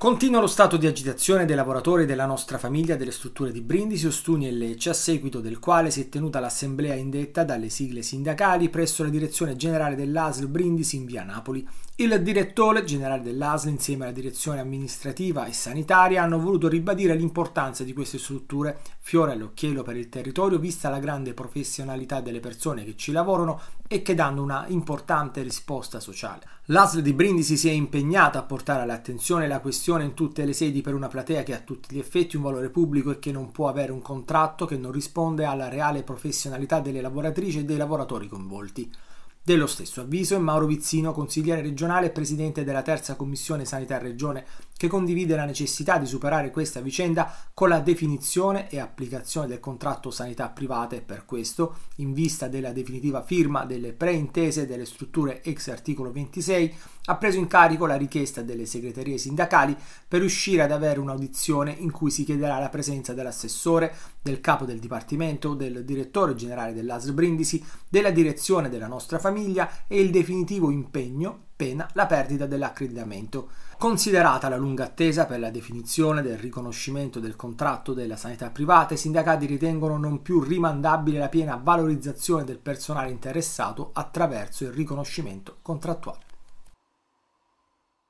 Continua lo stato di agitazione dei lavoratori della nostra famiglia delle strutture di Brindisi, Ostuni e Lecce, a seguito del quale si è tenuta l'assemblea indetta dalle sigle sindacali presso la direzione generale dell'ASL Brindisi in via Napoli. Il direttore generale dell'ASL insieme alla direzione amministrativa e sanitaria hanno voluto ribadire l'importanza di queste strutture, fiore all'occhiello per il territorio, vista la grande professionalità delle persone che ci lavorano e che danno una importante risposta sociale. L'ASL di Brindisi si è impegnata a portare all'attenzione la questione formazione in tutte le sedi per una platea che ha a tutti gli effetti un valore pubblico e che non può avere un contratto che non risponde alla reale professionalità delle lavoratrici e dei lavoratori coinvolti. Dello stesso avviso è Mauro Vizzino, consigliere regionale e presidente della terza commissione sanità regione che condivide la necessità di superare questa vicenda con la definizione e applicazione del contratto sanità privata e per questo, in vista della definitiva firma delle preintese delle strutture ex articolo 26, ha preso in carico la richiesta delle segreterie sindacali per riuscire ad avere un'audizione in cui si chiederà la presenza dell'assessore, del capo del dipartimento, del direttore generale dell'ASR Brindisi, della direzione della nostra famiglia e il definitivo impegno pena la perdita dell'accreditamento. Considerata la lunga attesa per la definizione del riconoscimento del contratto della sanità privata, i sindacati ritengono non più rimandabile la piena valorizzazione del personale interessato attraverso il riconoscimento contrattuale.